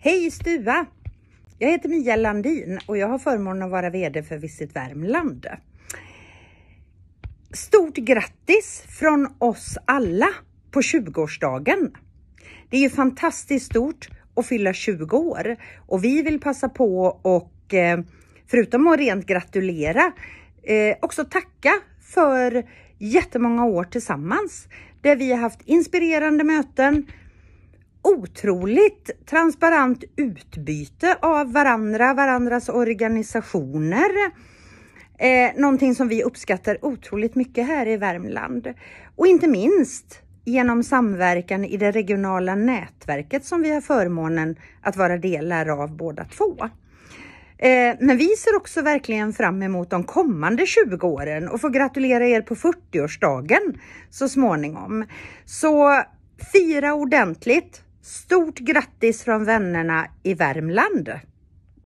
Hej Stua! Jag heter Mia Landin och jag har förmånen att vara VD för Visit Värmland. Stort grattis från oss alla på 20-årsdagen! Det är ju fantastiskt stort att fylla 20 år och vi vill passa på och eh, förutom att rent gratulera eh, också tacka för jättemånga år tillsammans där vi har haft inspirerande möten, otroligt transparent utbyte av varandra, varandras organisationer. Eh, någonting som vi uppskattar otroligt mycket här i Värmland. Och inte minst genom samverkan i det regionala nätverket som vi har förmånen att vara delar av båda två. Eh, men vi ser också verkligen fram emot de kommande 20 åren och får gratulera er på 40-årsdagen så småningom. Så fira ordentligt, Stort grattis från vännerna i Värmland!